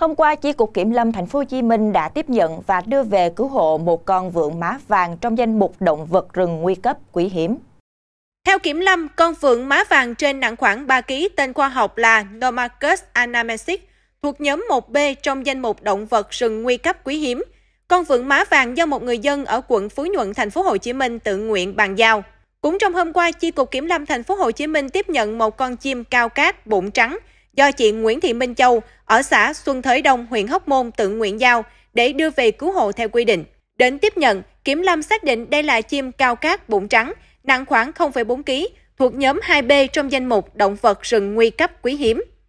Hôm qua, Chi cục Kiểm lâm Thành phố Hồ Chí Minh đã tiếp nhận và đưa về cứu hộ một con vượn má vàng trong danh mục động vật rừng nguy cấp quý hiếm. Theo Kiểm lâm, con vượn má vàng trên nặng khoảng 3 kg tên khoa học là Nomarcus anamensis thuộc nhóm 1B trong danh mục động vật rừng nguy cấp quý hiếm. Con vượn má vàng do một người dân ở quận Phú Nhuận, thành phố Hồ Chí Minh tự nguyện bàn giao. Cũng trong hôm qua, Chi cục Kiểm lâm thành phố Hồ Chí Minh tiếp nhận một con chim cao cát bụng trắng do chị Nguyễn Thị Minh Châu, ở xã Xuân Thới Đông, huyện Hóc Môn tự nguyện giao để đưa về cứu hộ theo quy định. Đến tiếp nhận, Kiểm Lâm xác định đây là chim cao cát bụng trắng, nặng khoảng 0,4 kg, thuộc nhóm 2B trong danh mục động vật rừng nguy cấp quý hiếm.